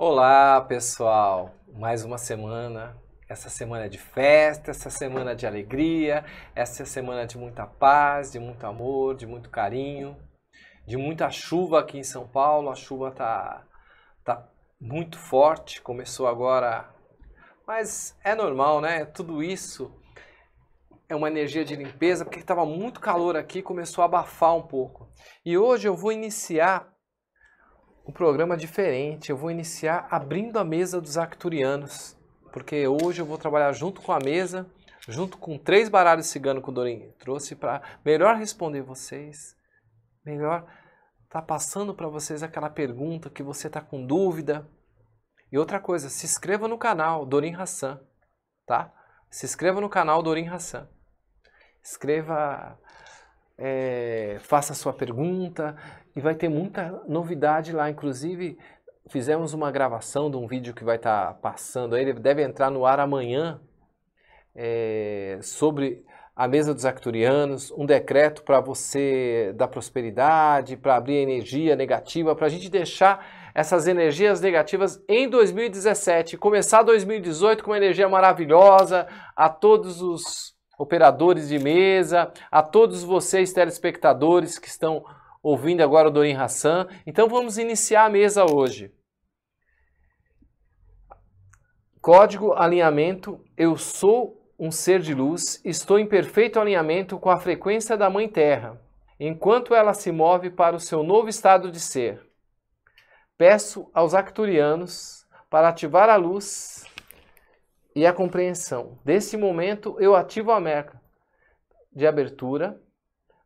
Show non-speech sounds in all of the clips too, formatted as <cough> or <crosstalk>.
Olá, pessoal! Mais uma semana. Essa semana é de festa, essa semana é de alegria, essa semana é de muita paz, de muito amor, de muito carinho, de muita chuva aqui em São Paulo. A chuva tá, tá muito forte, começou agora, mas é normal, né? Tudo isso é uma energia de limpeza, porque estava muito calor aqui, começou a abafar um pouco. E hoje eu vou iniciar um programa diferente. Eu vou iniciar abrindo a mesa dos Acturianos, porque hoje eu vou trabalhar junto com a mesa, junto com três baralhos cigano que o Dorin trouxe para melhor responder vocês, melhor tá passando para vocês aquela pergunta que você tá com dúvida. E outra coisa, se inscreva no canal Dorin Hassan, tá? Se inscreva no canal Dorin Hassan. Escreva é, faça a sua pergunta e vai ter muita novidade lá. Inclusive, fizemos uma gravação de um vídeo que vai estar tá passando, ele deve entrar no ar amanhã, é, sobre a mesa dos acturianos, um decreto para você da prosperidade, para abrir energia negativa, para a gente deixar essas energias negativas em 2017, começar 2018 com uma energia maravilhosa a todos os operadores de mesa, a todos vocês telespectadores que estão ouvindo agora o Dorim Hassan. Então vamos iniciar a mesa hoje. Código alinhamento: Eu sou um ser de luz, estou em perfeito alinhamento com a frequência da Mãe Terra, enquanto ela se move para o seu novo estado de ser. Peço aos acturianos para ativar a luz e a compreensão. Desse momento, eu ativo a meca de abertura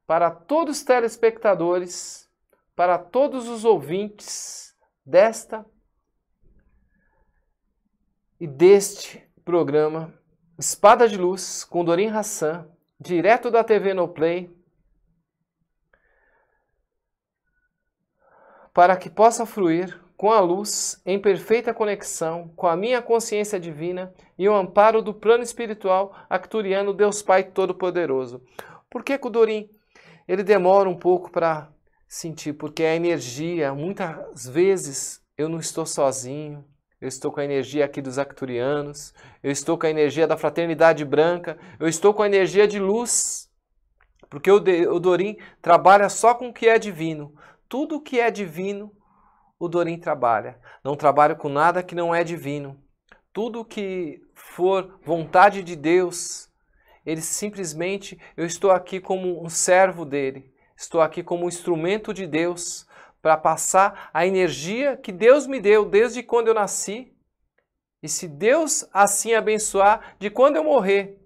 para todos os telespectadores, para todos os ouvintes desta e deste programa Espada de Luz com Dorim Hassan, direto da TV No Play, para que possa fluir com a luz, em perfeita conexão com a minha consciência divina e o amparo do plano espiritual acturiano Deus Pai Todo-Poderoso. Por que Kudorin? Ele demora um pouco para sentir, porque a energia, muitas vezes eu não estou sozinho, eu estou com a energia aqui dos acturianos, eu estou com a energia da fraternidade branca, eu estou com a energia de luz, porque o Dorim trabalha só com o que é divino. Tudo o que é divino o Dorim trabalha. Não trabalho com nada que não é divino. Tudo que for vontade de Deus, ele simplesmente, eu estou aqui como um servo dele, estou aqui como um instrumento de Deus para passar a energia que Deus me deu desde quando eu nasci. E se Deus assim abençoar, de quando eu morrer,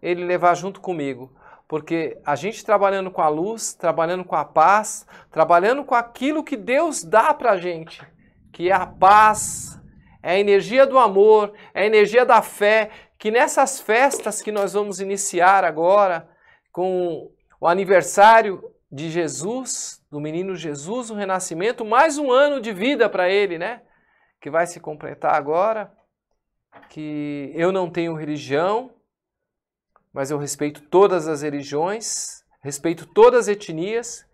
ele levar junto comigo porque a gente trabalhando com a luz, trabalhando com a paz, trabalhando com aquilo que Deus dá para a gente, que é a paz, é a energia do amor, é a energia da fé, que nessas festas que nós vamos iniciar agora, com o aniversário de Jesus, do menino Jesus, o renascimento, mais um ano de vida para ele, né? Que vai se completar agora. Que eu não tenho religião, mas eu respeito todas as religiões, respeito todas as etnias,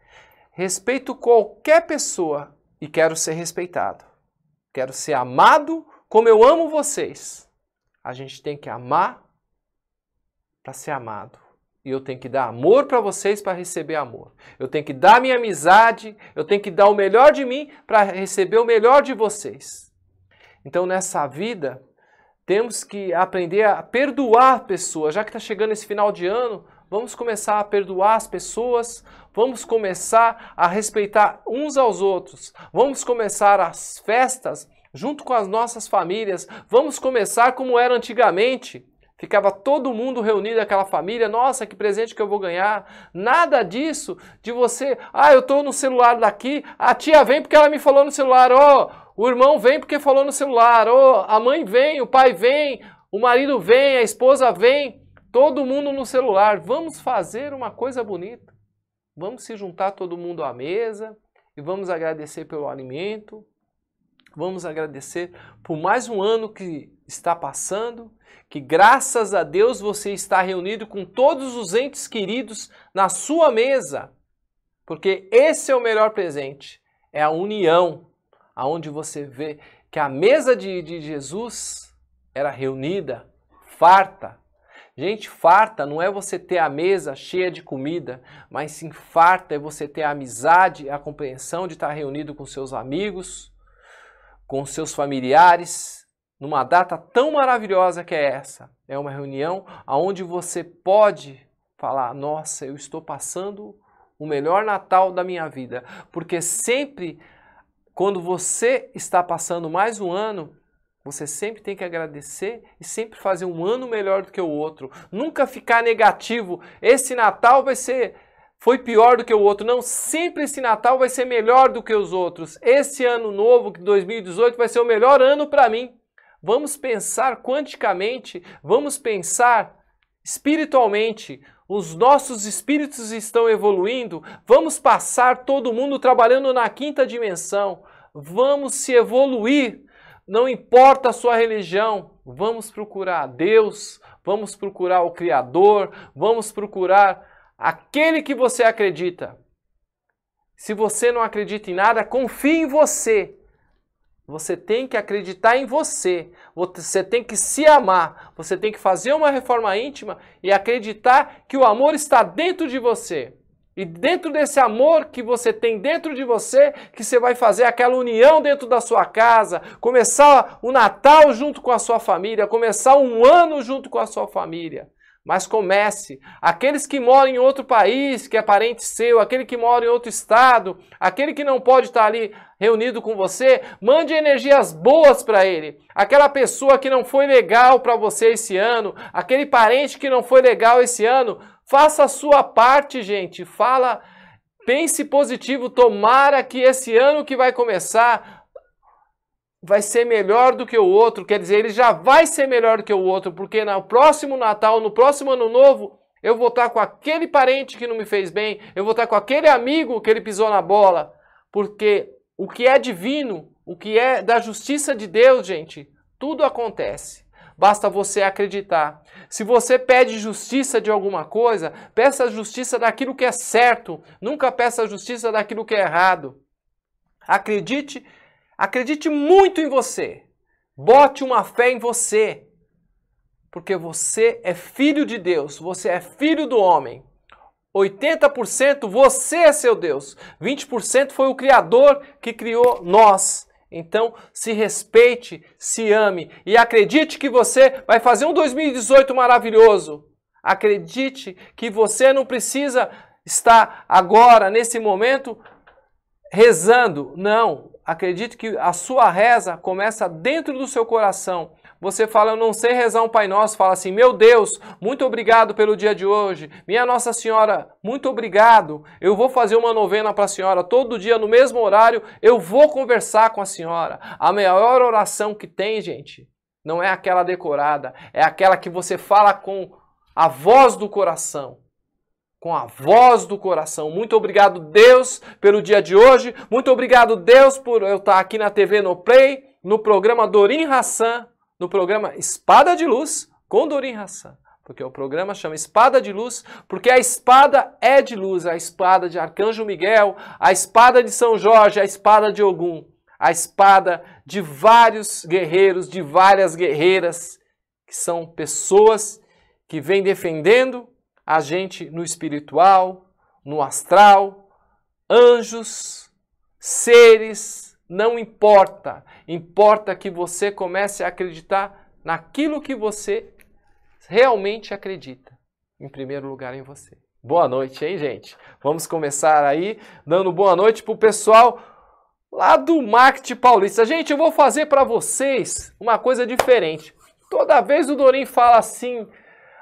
respeito qualquer pessoa e quero ser respeitado. Quero ser amado como eu amo vocês. A gente tem que amar para ser amado. E eu tenho que dar amor para vocês para receber amor. Eu tenho que dar minha amizade, eu tenho que dar o melhor de mim para receber o melhor de vocês. Então nessa vida, temos que aprender a perdoar pessoas. Já que está chegando esse final de ano, vamos começar a perdoar as pessoas, vamos começar a respeitar uns aos outros, vamos começar as festas junto com as nossas famílias, vamos começar como era antigamente. Ficava todo mundo reunido, aquela família, nossa, que presente que eu vou ganhar. Nada disso de você, ah, eu estou no celular daqui, a tia vem porque ela me falou no celular, ó, oh, o irmão vem porque falou no celular. Oh, a mãe vem, o pai vem, o marido vem, a esposa vem. Todo mundo no celular. Vamos fazer uma coisa bonita. Vamos se juntar todo mundo à mesa e vamos agradecer pelo alimento. Vamos agradecer por mais um ano que está passando, que graças a Deus você está reunido com todos os entes queridos na sua mesa, porque esse é o melhor presente, é a união, aonde você vê que a mesa de, de Jesus era reunida, farta. Gente, farta não é você ter a mesa cheia de comida, mas sim farta é você ter a amizade, a compreensão de estar reunido com seus amigos, com seus familiares, numa data tão maravilhosa que é essa. É uma reunião aonde você pode falar: "Nossa, eu estou passando o melhor Natal da minha vida", porque sempre quando você está passando mais um ano, você sempre tem que agradecer e sempre fazer um ano melhor do que o outro. Nunca ficar negativo. Esse Natal vai ser foi pior do que o outro. Não, sempre esse Natal vai ser melhor do que os outros. Esse ano novo, 2018, vai ser o melhor ano para mim. Vamos pensar quanticamente, vamos pensar espiritualmente. Os nossos espíritos estão evoluindo. Vamos passar todo mundo trabalhando na quinta dimensão vamos se evoluir. Não importa a sua religião, vamos procurar Deus, vamos procurar o Criador, vamos procurar aquele que você acredita. Se você não acredita em nada, confie em você. Você tem que acreditar em você. Você tem que se amar. Você tem que fazer uma reforma íntima e acreditar que o amor está dentro de você. E dentro desse amor que você tem dentro de você, que você vai fazer aquela união dentro da sua casa, começar o Natal junto com a sua família, começar um ano junto com a sua família. Mas comece. Aqueles que moram em outro país, que é parente seu, aquele que mora em outro estado, aquele que não pode estar ali reunido com você, mande energias boas para ele. Aquela pessoa que não foi legal para você esse ano, aquele parente que não foi legal esse ano, Faça a sua parte, gente. Fala, pense positivo. Tomara que esse ano que vai começar vai ser melhor do que o outro. Quer dizer, ele já vai ser melhor do que o outro, porque no próximo Natal, no próximo Ano Novo, eu vou estar com aquele parente que não me fez bem, eu vou estar com aquele amigo que ele pisou na bola. Porque o que é divino, o que é da justiça de Deus, gente, tudo acontece basta você acreditar. Se você pede justiça de alguma coisa, peça justiça daquilo que é certo, nunca peça justiça daquilo que é errado. Acredite, acredite muito em você. Bote uma fé em você. Porque você é filho de Deus, você é filho do homem. 80% você é seu Deus, 20% foi o Criador que criou nós. Então, se respeite, se ame e acredite que você vai fazer um 2018 maravilhoso. Acredite que você não precisa estar agora, nesse momento, rezando. Não. Acredite que a sua reza começa dentro do seu coração você fala, eu não sei rezar um Pai Nosso, fala assim, meu Deus, muito obrigado pelo dia de hoje. Minha Nossa Senhora, muito obrigado. Eu vou fazer uma novena para a senhora todo dia no mesmo horário, eu vou conversar com a senhora. A maior oração que tem, gente, não é aquela decorada, é aquela que você fala com a voz do coração com a voz do coração. Muito obrigado, Deus, pelo dia de hoje. Muito obrigado, Deus, por eu estar tá aqui na TV no Play, no programa Dorim Hassan no programa Espada de Luz com Dorim Hassan. Porque o programa chama Espada de Luz, porque a espada é de luz, a espada de Arcanjo Miguel, a espada de São Jorge, a espada de Ogum, a espada de vários guerreiros, de várias guerreiras, que são pessoas que vêm defendendo a gente no espiritual, no astral, anjos, seres não importa. Importa que você comece a acreditar naquilo que você realmente acredita. Em primeiro lugar, em você. Boa noite, hein, gente? Vamos começar aí dando boa noite pro pessoal lá do Marketing Paulista. Gente, eu vou fazer para vocês uma coisa diferente. Toda vez o Dorim fala assim: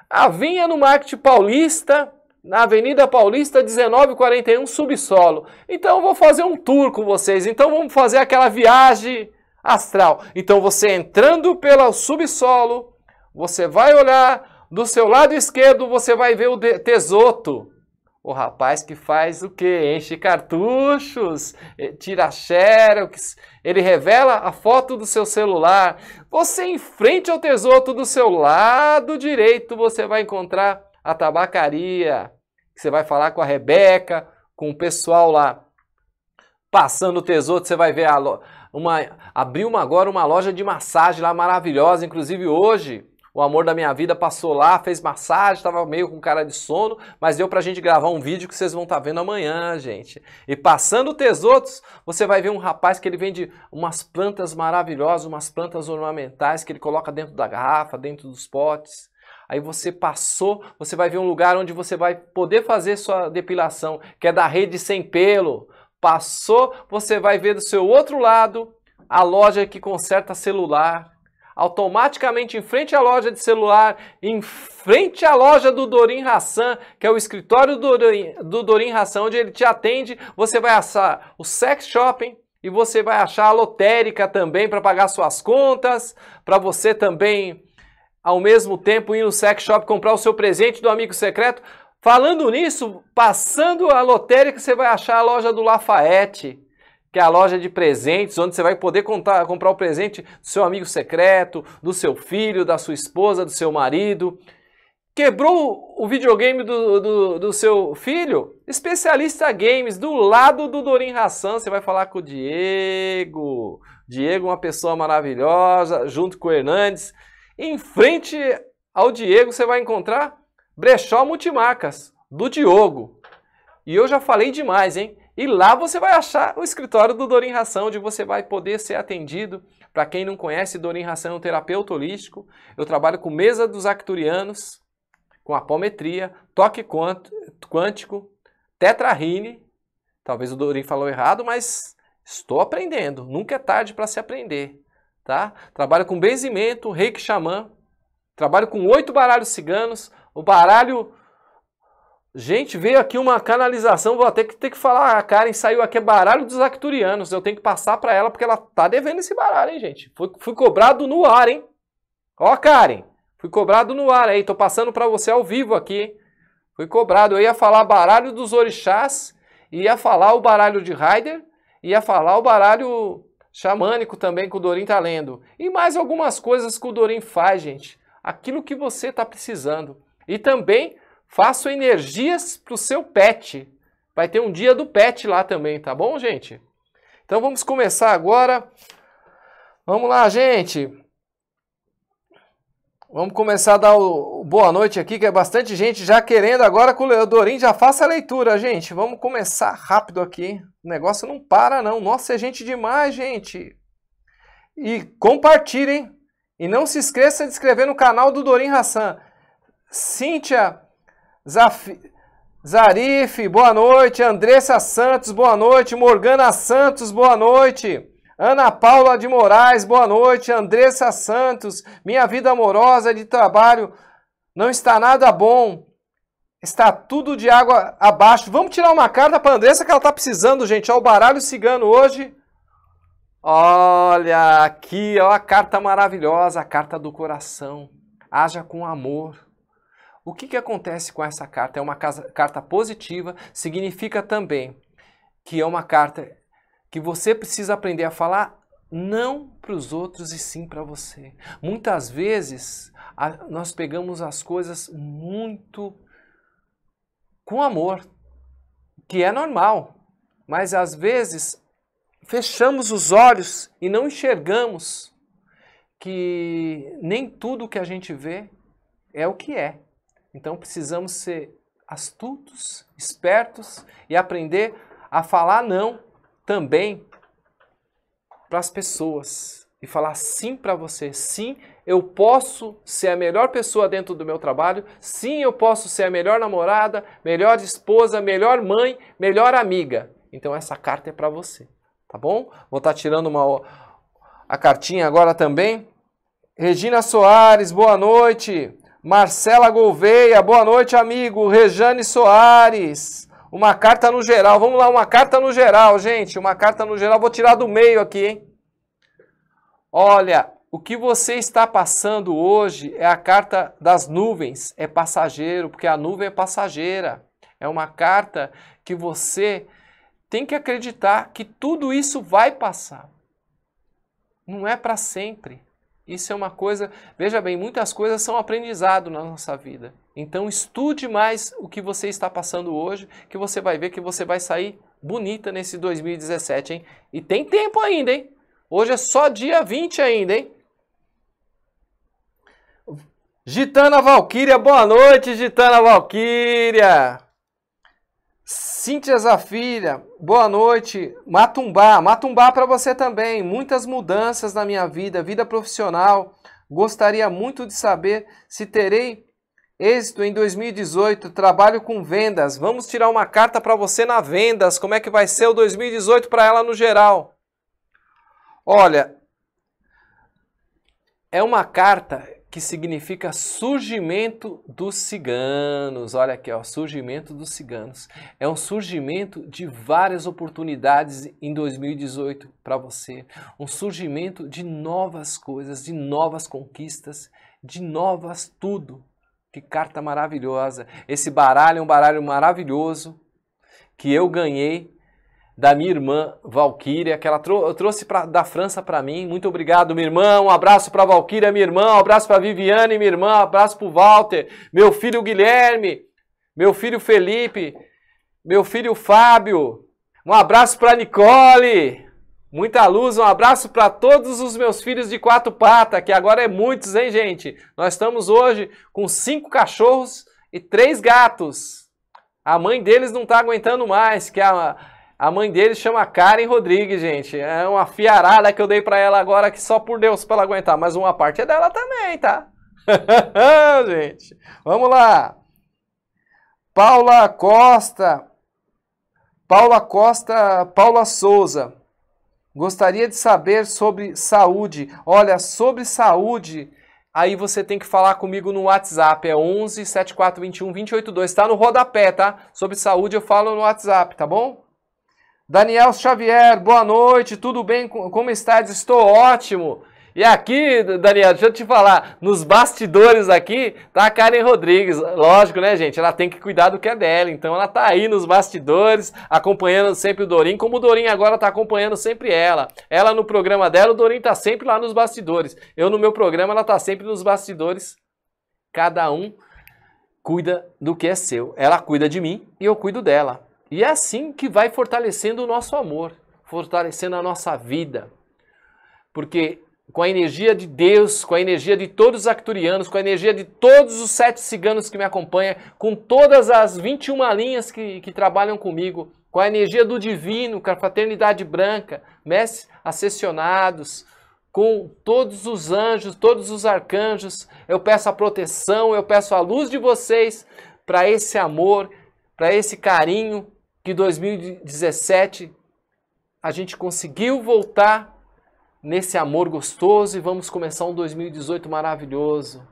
a vinha no Marketing Paulista na Avenida Paulista 1941 subsolo. Então vou fazer um tour com vocês. Então vamos fazer aquela viagem astral. Então você entrando pelo subsolo, você vai olhar do seu lado esquerdo, você vai ver o tesoto. O rapaz que faz o que? Enche cartuchos, eh, tira xerox, ele revela a foto do seu celular. Você em frente ao tesouro do seu lado direito, você vai encontrar a tabacaria que você vai falar com a Rebeca, com o pessoal lá passando o tesouro, você vai ver a lo... uma abriu uma agora uma loja de massagem lá maravilhosa, inclusive hoje o amor da minha vida passou lá, fez massagem, estava meio com cara de sono, mas deu para a gente gravar um vídeo que vocês vão estar tá vendo amanhã, gente. E passando tesouros, você vai ver um rapaz que ele vende umas plantas maravilhosas, umas plantas ornamentais que ele coloca dentro da garrafa, dentro dos potes. Aí você passou, você vai ver um lugar onde você vai poder fazer sua depilação, que é da rede sem pelo. Passou, você vai ver do seu outro lado a loja que conserta celular. Automaticamente em frente à loja de celular, em frente à loja do Dorim Hassan, que é o escritório do Dorim, do Hassan, onde ele te atende, você vai achar o sex shopping, e você vai achar a lotérica também para pagar suas contas, para você também ao mesmo tempo ir no sex shop comprar o seu presente do amigo secreto. Falando nisso, passando a lotérica, você vai achar a loja do Lafayette, que é a loja de presentes, onde você vai poder contar, comprar o presente do seu amigo secreto, do seu filho, da sua esposa, do seu marido. Quebrou o videogame do, do, do seu filho? Especialista Games, do lado do Dorim Rassan, você vai falar com o Diego. Diego, uma pessoa maravilhosa, junto com o Hernandes. Em frente ao Diego, você vai encontrar Brechó Multimarcas, do Diogo. E eu já falei demais, hein? E lá você vai achar o escritório do Dorim Ração, onde você vai poder ser atendido. Para quem não conhece, Dorim Ração é um terapeuta holístico. Eu trabalho com mesa dos acturianos, com apometria, toque quântico, tetrahine. Talvez o Dorim falou errado, mas estou aprendendo. Nunca é tarde para se aprender tá? Trabalho com benzimento, reiki xamã, trabalho com oito baralhos ciganos, o baralho... Gente, veio aqui uma canalização, vou até que ter que falar, a Karen saiu aqui, é baralho dos Acturianos, eu tenho que passar para ela porque ela tá devendo esse baralho, hein, gente? Fui, fui cobrado no ar, hein? Ó, Karen, fui cobrado no ar aí, tô passando para você ao vivo aqui. Fui cobrado, eu ia falar baralho dos orixás, ia falar o baralho de Raider, ia falar o baralho Xamânico também que o Dorim tá lendo. E mais algumas coisas que o Dorim faz, gente. Aquilo que você está precisando. E também faço energias para o seu pet. Vai ter um dia do pet lá também, tá bom, gente? Então vamos começar agora. Vamos lá, gente. Vamos começar a dar o, o boa noite aqui, que é bastante gente já querendo agora que o Dorim já faça a leitura, gente. Vamos começar rápido aqui. O negócio não para, não. Nossa, é gente demais, gente. E compartilhem. E não se esqueça de inscrever no canal do Dorim Hassan. Cíntia Zaf... Zarif, boa noite. Andressa Santos, boa noite. Morgana Santos, boa noite. Ana Paula de Moraes, boa noite. Andressa Santos, minha vida amorosa de trabalho não está nada bom. Está tudo de água abaixo. Vamos tirar uma carta para Andressa que ela está precisando, gente. Olha o baralho cigano hoje. Olha aqui, ó, a carta maravilhosa, a carta do coração. Haja com amor. O que, que acontece com essa carta? É uma casa, carta positiva, significa também que é uma carta que você precisa aprender a falar não para os outros e sim para você. Muitas vezes a, nós pegamos as coisas muito com amor, que é normal, mas às vezes fechamos os olhos e não enxergamos que nem tudo que a gente vê é o que é. Então precisamos ser astutos, espertos e aprender a falar não também para as pessoas e falar sim para você. Sim, eu posso ser a melhor pessoa dentro do meu trabalho. Sim, eu posso ser a melhor namorada, melhor esposa, melhor mãe, melhor amiga. Então essa carta é para você, tá bom? Vou estar tá tirando uma a cartinha agora também. Regina Soares, boa noite. Marcela Gouveia, boa noite, amigo. Rejane Soares. Uma carta no geral. Vamos lá, uma carta no geral, gente. Uma carta no geral. Vou tirar do meio aqui, hein? Olha, o que você está passando hoje é a carta das nuvens. É passageiro, porque a nuvem é passageira. É uma carta que você tem que acreditar que tudo isso vai passar. Não é para sempre. Isso é uma coisa. Veja bem, muitas coisas são aprendizado na nossa vida. Então estude mais o que você está passando hoje, que você vai ver que você vai sair bonita nesse 2017, hein? E tem tempo ainda, hein? Hoje é só dia 20 ainda, hein? Gitana Valquíria, boa noite, Gitana Valquíria! Cíntia Zafira, boa noite. Matumbá, Matumbá para você também. Muitas mudanças na minha vida, vida profissional. Gostaria muito de saber se terei Êxito em 2018, trabalho com vendas. Vamos tirar uma carta para você na vendas. Como é que vai ser o 2018 para ela no geral? Olha, é uma carta que significa surgimento dos ciganos. Olha aqui, ó, surgimento dos ciganos. É um surgimento de várias oportunidades em 2018 para você. Um surgimento de novas coisas, de novas conquistas, de novas tudo que carta maravilhosa! Esse baralho é um baralho maravilhoso que eu ganhei da minha irmã Valquíria, que ela trou trouxe pra, da França para mim. Muito obrigado, minha irmã. Um abraço para Valquíria, minha irmã. Um abraço para Viviane, minha irmã. Um abraço para Walter, meu filho Guilherme, meu filho Felipe, meu filho Fábio. Um abraço para Nicole. Muita luz, um abraço para todos os meus filhos de quatro patas, que agora é muitos, hein, gente? Nós estamos hoje com cinco cachorros e três gatos. A mãe deles não está aguentando mais, que a, a mãe deles chama Karen Rodrigues, gente. É uma fiarada que eu dei para ela agora, que só por Deus para ela aguentar. Mas uma parte é dela também, tá? <laughs> gente, vamos lá. Paula Costa. Paula Costa, Paula Souza. Gostaria de saber sobre saúde. Olha, sobre saúde, aí você tem que falar comigo no WhatsApp. É 11 7421 282. Está no rodapé, tá? Sobre saúde eu falo no WhatsApp, tá bom? Daniel Xavier, boa noite, tudo bem? Como está? Estou ótimo. E aqui, Daniel, deixa eu te falar, nos bastidores aqui tá a Karen Rodrigues. Lógico, né, gente? Ela tem que cuidar do que é dela. Então ela tá aí nos bastidores, acompanhando sempre o Dorim, como o Dorim agora tá acompanhando sempre ela. Ela no programa dela, o Dorim tá sempre lá nos bastidores. Eu no meu programa, ela tá sempre nos bastidores. Cada um cuida do que é seu. Ela cuida de mim e eu cuido dela. E é assim que vai fortalecendo o nosso amor, fortalecendo a nossa vida. Porque com a energia de Deus, com a energia de todos os acturianos, com a energia de todos os sete ciganos que me acompanham, com todas as 21 linhas que, que trabalham comigo, com a energia do divino, com a fraternidade branca, mestres ascensionados, com todos os anjos, todos os arcanjos, eu peço a proteção, eu peço a luz de vocês para esse amor, para esse carinho que 2017 a gente conseguiu voltar nesse amor gostoso e vamos começar um 2018 maravilhoso,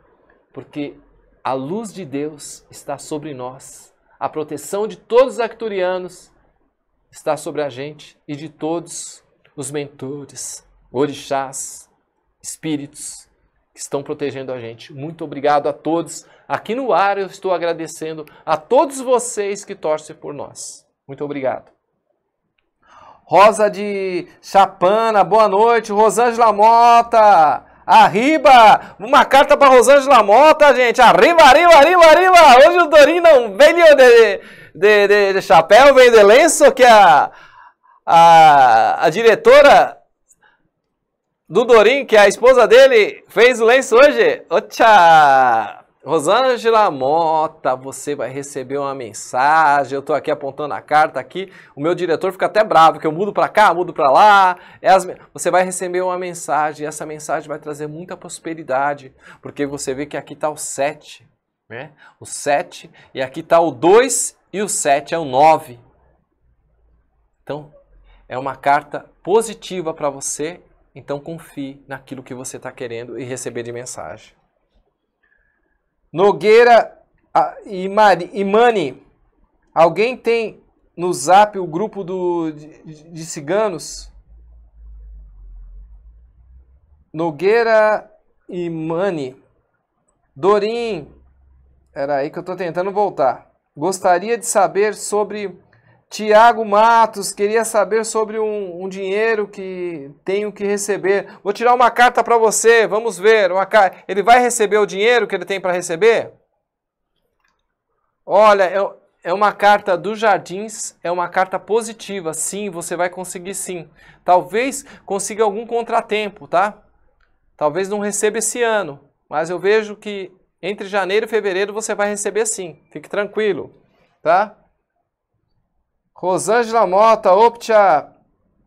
porque a luz de Deus está sobre nós, a proteção de todos os acturianos está sobre a gente e de todos os mentores, orixás, espíritos que estão protegendo a gente. Muito obrigado a todos. Aqui no ar eu estou agradecendo a todos vocês que torcem por nós. Muito obrigado. Rosa de Chapana, boa noite. Rosângela Mota, arriba! Uma carta para Rosângela Mota, gente. Arriba, arriba, arriba, arriba! Hoje o Dorim não veio de, de, de, de chapéu, veio de lenço, que a, a, a diretora do Dorim, que é a esposa dele, fez o lenço hoje. Ocha! Rosângela Mota, você vai receber uma mensagem. Eu estou aqui apontando a carta aqui. O meu diretor fica até bravo que eu mudo para cá, mudo para lá. É você vai receber uma mensagem. E essa mensagem vai trazer muita prosperidade, porque você vê que aqui está o 7, né? O 7 e aqui está o 2 e o 7 é o 9. Então, é uma carta positiva para você. Então confie naquilo que você está querendo e receber de mensagem. Nogueira e, Mari, e Mani, alguém tem no zap o grupo do, de, de ciganos? Nogueira e Mani. Dorim, era aí que eu estou tentando voltar. Gostaria de saber sobre Tiago Matos, queria saber sobre um, um, dinheiro que tenho que receber. Vou tirar uma carta para você, vamos ver. Uma, ele vai receber o dinheiro que ele tem para receber? Olha, é, é uma carta dos jardins, é uma carta positiva. Sim, você vai conseguir sim. Talvez consiga algum contratempo, tá? Talvez não receba esse ano, mas eu vejo que entre janeiro e fevereiro você vai receber sim. Fique tranquilo, tá? Rosângela Mota, Optia,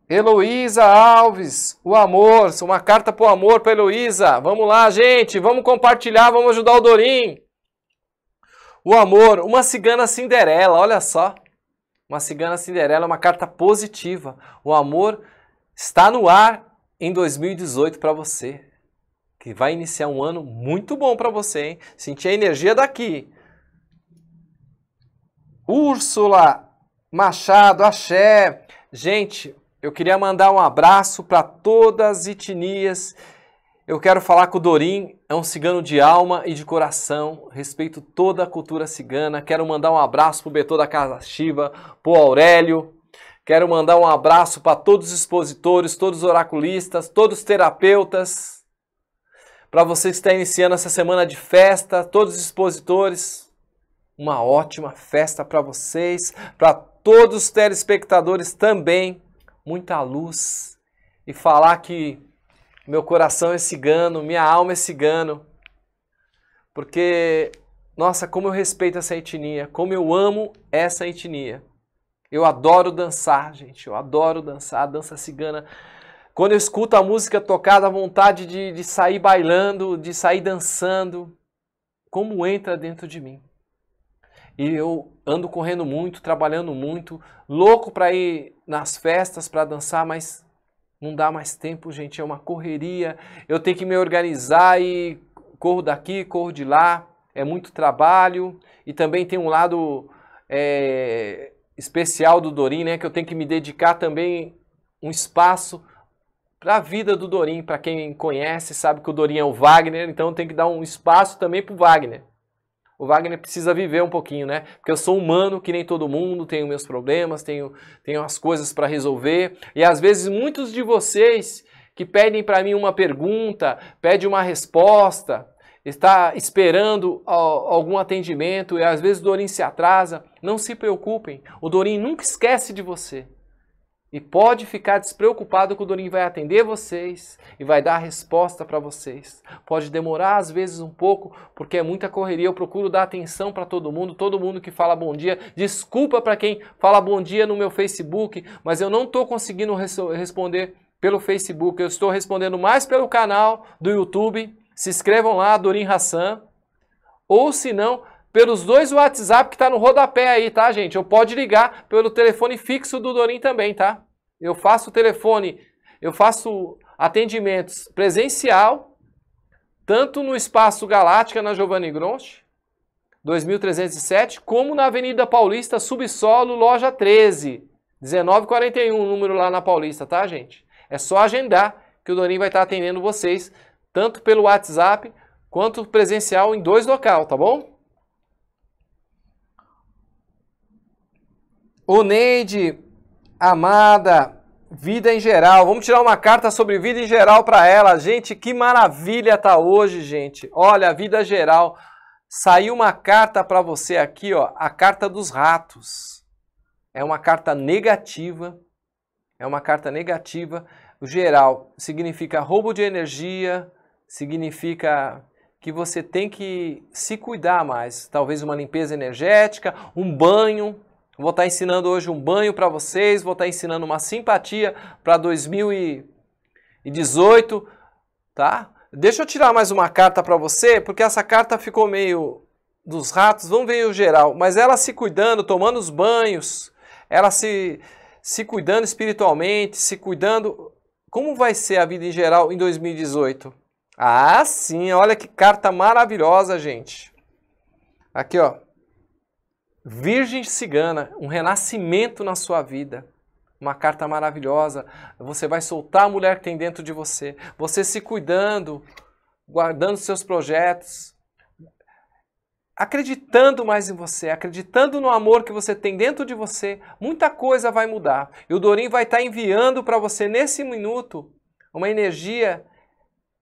Heloísa Alves, o amor, uma carta pro amor para Heloísa. Vamos lá, gente, vamos compartilhar, vamos ajudar o Dorim. O amor, uma cigana Cinderela, olha só. Uma cigana Cinderela é uma carta positiva. O amor está no ar em 2018 para você, que vai iniciar um ano muito bom para você, hein? Sentir a energia daqui. Úrsula Machado, axé. Gente, eu queria mandar um abraço para todas as etnias. Eu quero falar com o Dorim, é um cigano de alma e de coração, respeito toda a cultura cigana. Quero mandar um abraço para o Betô da Casa Chiva, o Aurélio. Quero mandar um abraço para todos os expositores, todos os oraculistas, todos os terapeutas. Para você que está iniciando essa semana de festa, todos os expositores, uma ótima festa para vocês, para todos os telespectadores também muita luz e falar que meu coração é cigano, minha alma é cigano, porque nossa, como eu respeito essa etnia, como eu amo essa etnia. Eu adoro dançar, gente, eu adoro dançar, dança cigana. Quando eu escuto a música tocada, a vontade de, de sair bailando, de sair dançando, como entra dentro de mim e eu ando correndo muito, trabalhando muito, louco para ir nas festas para dançar, mas não dá mais tempo, gente, é uma correria. Eu tenho que me organizar e corro daqui, corro de lá, é muito trabalho e também tem um lado é, especial do Dorim, né, que eu tenho que me dedicar também um espaço para a vida do Dorim. Para quem conhece, sabe que o Dorim é o Wagner, então tem que dar um espaço também para o Wagner o Wagner precisa viver um pouquinho, né? Porque eu sou humano, que nem todo mundo, tenho meus problemas, tenho, tenho as coisas para resolver. E às vezes muitos de vocês que pedem para mim uma pergunta, pedem uma resposta, está esperando algum atendimento e às vezes o Dorim se atrasa, não se preocupem, o Dorim nunca esquece de você. E pode ficar despreocupado que o Dorim vai atender vocês e vai dar a resposta para vocês. Pode demorar às vezes um pouco, porque é muita correria. Eu procuro dar atenção para todo mundo, todo mundo que fala bom dia. Desculpa para quem fala bom dia no meu Facebook, mas eu não estou conseguindo res responder pelo Facebook. Eu estou respondendo mais pelo canal do YouTube. Se inscrevam lá, Dorim Hassan. Ou se não, pelos dois WhatsApp que está no rodapé aí, tá, gente? Ou pode ligar pelo telefone fixo do Dorim também, tá? Eu faço telefone, eu faço atendimentos presencial, tanto no Espaço Galáctica, na Giovanni Gronch, 2307, como na Avenida Paulista, subsolo, loja 13, 1941, número lá na Paulista, tá, gente? É só agendar que o Dorim vai estar tá atendendo vocês, tanto pelo WhatsApp quanto presencial em dois local, tá bom? O Neide, amada, vida em geral. Vamos tirar uma carta sobre vida em geral para ela. Gente, que maravilha tá hoje, gente. Olha, vida geral. Saiu uma carta para você aqui, ó, a carta dos ratos. É uma carta negativa. É uma carta negativa. O geral significa roubo de energia, significa que você tem que se cuidar mais. Talvez uma limpeza energética, um banho, Vou estar tá ensinando hoje um banho para vocês, vou estar tá ensinando uma simpatia para 2018, tá? Deixa eu tirar mais uma carta para você, porque essa carta ficou meio dos ratos, vamos ver o geral, mas ela se cuidando, tomando os banhos, ela se se cuidando espiritualmente, se cuidando. Como vai ser a vida em geral em 2018? Ah, sim, olha que carta maravilhosa, gente. Aqui, ó. Virgem Cigana, um renascimento na sua vida. Uma carta maravilhosa. Você vai soltar a mulher que tem dentro de você. Você se cuidando, guardando seus projetos, acreditando mais em você, acreditando no amor que você tem dentro de você, muita coisa vai mudar. E o Dorim vai estar tá enviando para você nesse minuto uma energia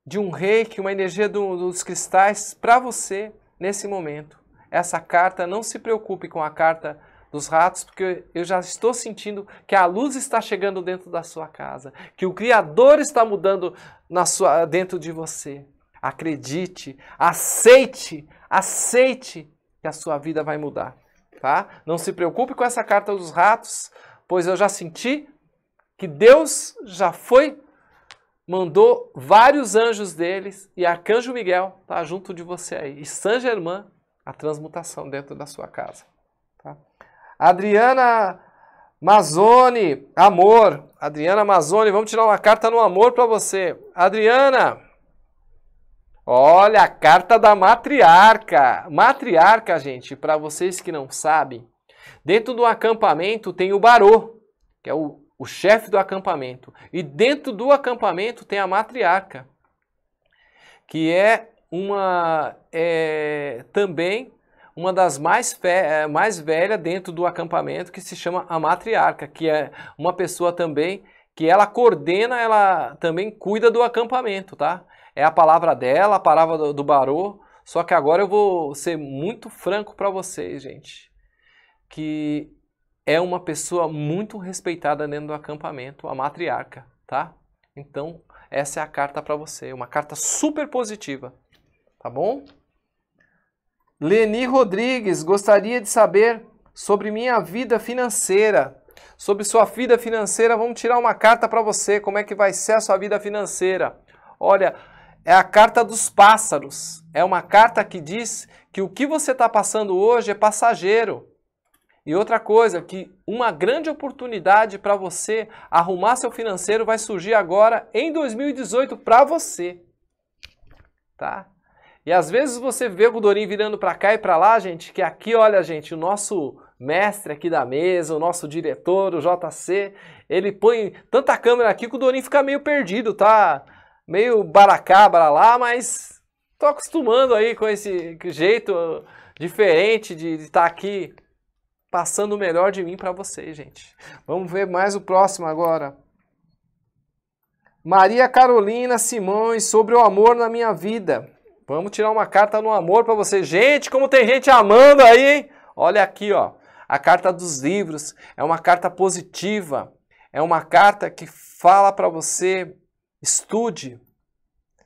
de um reiki, uma energia do, dos cristais para você nesse momento essa carta, não se preocupe com a carta dos ratos, porque eu já estou sentindo que a luz está chegando dentro da sua casa, que o Criador está mudando na sua, dentro de você. Acredite, aceite, aceite que a sua vida vai mudar, tá? Não se preocupe com essa carta dos ratos, pois eu já senti que Deus já foi mandou vários anjos deles e Arcanjo Miguel tá junto de você aí, e San Germán a transmutação dentro da sua casa. Tá? Adriana Mazone amor. Adriana Mazone, vamos tirar uma carta no amor para você. Adriana, olha a carta da matriarca. Matriarca, gente, para vocês que não sabem, dentro do acampamento tem o barô, que é o, o chefe do acampamento. E dentro do acampamento tem a matriarca, que é uma é, também uma das mais, é, mais velhas dentro do acampamento que se chama a matriarca, que é uma pessoa também que ela coordena, ela também cuida do acampamento, tá? É a palavra dela, a palavra do, do barô. Só que agora eu vou ser muito franco para vocês, gente, que é uma pessoa muito respeitada dentro do acampamento, a matriarca, tá? Então, essa é a carta para você, uma carta super positiva tá bom? Leni Rodrigues, gostaria de saber sobre minha vida financeira. Sobre sua vida financeira, vamos tirar uma carta para você, como é que vai ser a sua vida financeira. Olha, é a carta dos pássaros. É uma carta que diz que o que você está passando hoje é passageiro. E outra coisa, que uma grande oportunidade para você arrumar seu financeiro vai surgir agora em 2018 para você. Tá? E às vezes você vê o Godorim virando para cá e para lá, gente, que aqui, olha, gente, o nosso mestre aqui da mesa, o nosso diretor, o JC, ele põe tanta câmera aqui que o Godorim fica meio perdido, tá? Meio baracá, lá, mas tô acostumando aí com esse jeito diferente de estar tá aqui passando o melhor de mim para vocês, gente. Vamos ver mais o próximo agora. Maria Carolina Simões sobre o amor na minha vida. Vamos tirar uma carta no amor para você. Gente, como tem gente amando aí, hein? Olha aqui, ó. A carta dos livros é uma carta positiva. É uma carta que fala para você estude.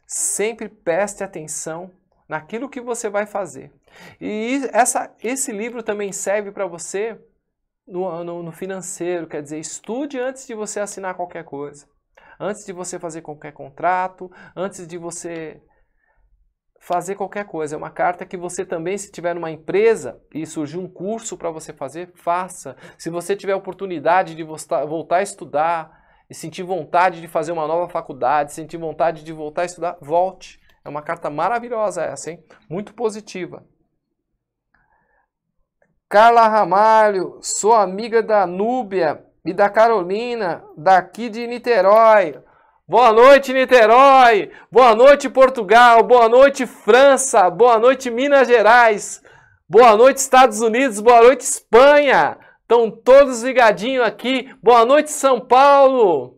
Sempre preste atenção naquilo que você vai fazer. E essa, esse livro também serve para você no, no, no financeiro, quer dizer, estude antes de você assinar qualquer coisa, antes de você fazer qualquer contrato, antes de você fazer qualquer coisa. É uma carta que você também, se tiver numa empresa e surgir um curso para você fazer, faça. Se você tiver oportunidade de voltar a estudar e sentir vontade de fazer uma nova faculdade, sentir vontade de voltar a estudar, volte. É uma carta maravilhosa essa, hein? Muito positiva. Carla Ramalho, sou amiga da Núbia e da Carolina, daqui de Niterói. Boa noite, Niterói! Boa noite, Portugal! Boa noite, França! Boa noite, Minas Gerais! Boa noite, Estados Unidos! Boa noite, Espanha! Estão todos ligadinhos aqui. Boa noite, São Paulo!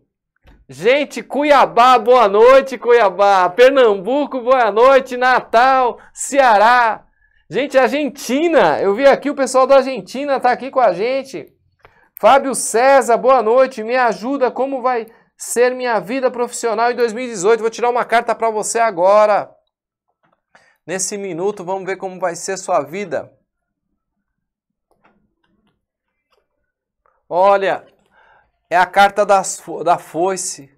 Gente, Cuiabá, boa noite, Cuiabá. Pernambuco, boa noite. Natal, Ceará. Gente, Argentina. Eu vi aqui o pessoal da Argentina tá aqui com a gente. Fábio César, boa noite. Me ajuda, como vai ser minha vida profissional em 2018. Vou tirar uma carta para você agora. Nesse minuto, vamos ver como vai ser sua vida. Olha, é a carta das, da foice.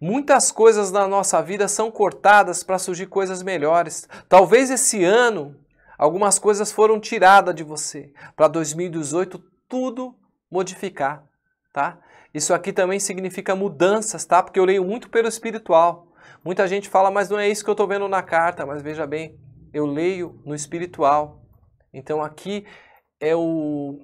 Muitas coisas na nossa vida são cortadas para surgir coisas melhores. Talvez esse ano algumas coisas foram tiradas de você para 2018 tudo modificar, tá? Isso aqui também significa mudanças, tá? Porque eu leio muito pelo espiritual. Muita gente fala, mas não é isso que eu estou vendo na carta. Mas veja bem, eu leio no espiritual. Então aqui é o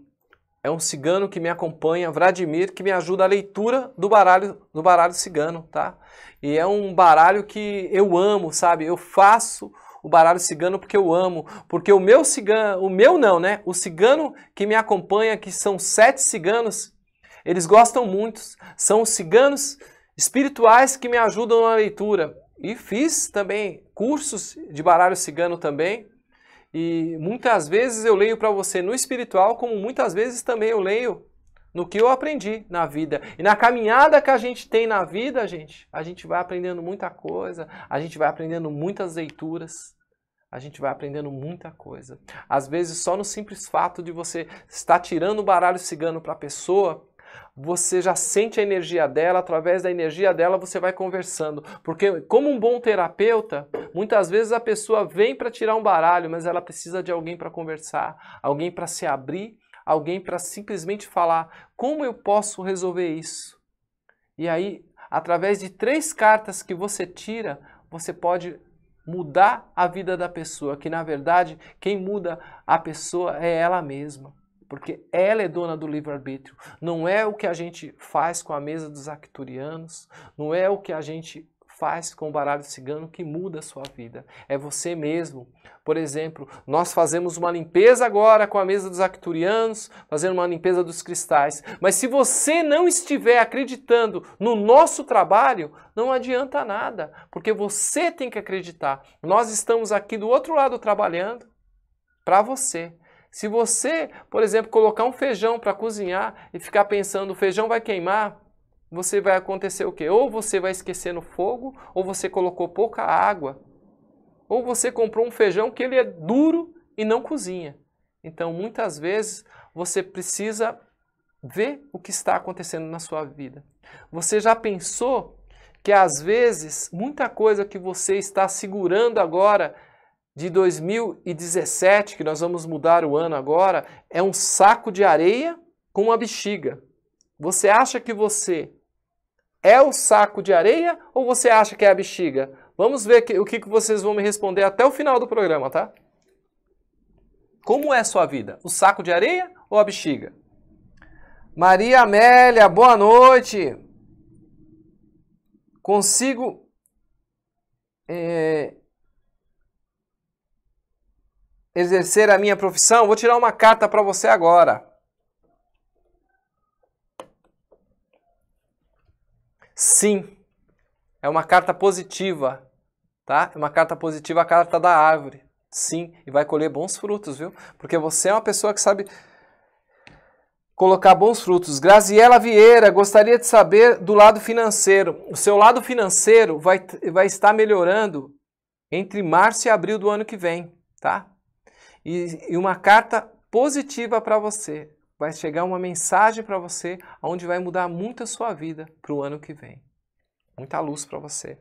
é um cigano que me acompanha, Vladimir, que me ajuda a leitura do baralho do baralho cigano, tá? E é um baralho que eu amo, sabe? Eu faço o baralho cigano porque eu amo, porque o meu cigano, o meu não, né? O cigano que me acompanha, que são sete ciganos, eles gostam muito, são ciganos espirituais que me ajudam na leitura. E fiz também cursos de baralho cigano também. E muitas vezes eu leio para você no espiritual, como muitas vezes também eu leio no que eu aprendi na vida. E na caminhada que a gente tem na vida, gente, a gente vai aprendendo muita coisa, a gente vai aprendendo muitas leituras, a gente vai aprendendo muita coisa. Às vezes, só no simples fato de você estar tirando o baralho cigano para a pessoa, você já sente a energia dela, através da energia dela você vai conversando. Porque, como um bom terapeuta, muitas vezes a pessoa vem para tirar um baralho, mas ela precisa de alguém para conversar, alguém para se abrir, alguém para simplesmente falar: como eu posso resolver isso? E aí, através de três cartas que você tira, você pode mudar a vida da pessoa, que na verdade quem muda a pessoa é ela mesma porque ela é dona do livre-arbítrio. Não é o que a gente faz com a mesa dos acturianos, não é o que a gente faz com o baralho cigano que muda a sua vida. É você mesmo. Por exemplo, nós fazemos uma limpeza agora com a mesa dos acturianos, fazendo uma limpeza dos cristais. Mas se você não estiver acreditando no nosso trabalho, não adianta nada, porque você tem que acreditar. Nós estamos aqui do outro lado trabalhando para você. Se você, por exemplo, colocar um feijão para cozinhar e ficar pensando o feijão vai queimar, você vai acontecer o quê? Ou você vai esquecer no fogo, ou você colocou pouca água, ou você comprou um feijão que ele é duro e não cozinha. Então, muitas vezes você precisa ver o que está acontecendo na sua vida. Você já pensou que às vezes muita coisa que você está segurando agora de 2017, que nós vamos mudar o ano agora, é um saco de areia com uma bexiga. Você acha que você é o saco de areia ou você acha que é a bexiga? Vamos ver o que vocês vão me responder até o final do programa, tá? Como é sua vida? O saco de areia ou a bexiga? Maria Amélia, boa noite. Consigo é, exercer a minha profissão, vou tirar uma carta para você agora. Sim, é uma carta positiva, tá? É uma carta positiva, a carta da árvore. Sim, e vai colher bons frutos, viu? Porque você é uma pessoa que sabe colocar bons frutos. Graziela Vieira, gostaria de saber do lado financeiro. O seu lado financeiro vai, vai estar melhorando entre março e abril do ano que vem, tá? e, e uma carta positiva para você. Vai chegar uma mensagem para você, onde vai mudar muito a sua vida para o ano que vem. Muita luz para você.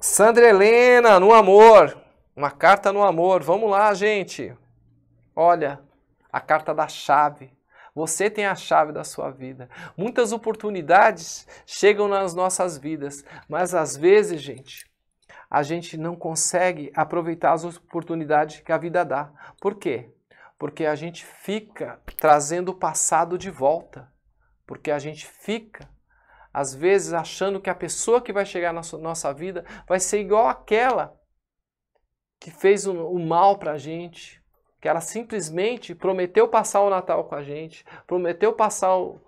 Sandra Helena, no amor. Uma carta no amor. Vamos lá, gente. Olha, a carta da chave. Você tem a chave da sua vida. Muitas oportunidades chegam nas nossas vidas, mas às vezes, gente, a gente não consegue aproveitar as oportunidades que a vida dá. Por quê? Porque a gente fica trazendo o passado de volta. Porque a gente fica, às vezes, achando que a pessoa que vai chegar na nossa vida vai ser igual àquela que fez o mal para a gente, que ela simplesmente prometeu passar o Natal com a gente, prometeu passar o,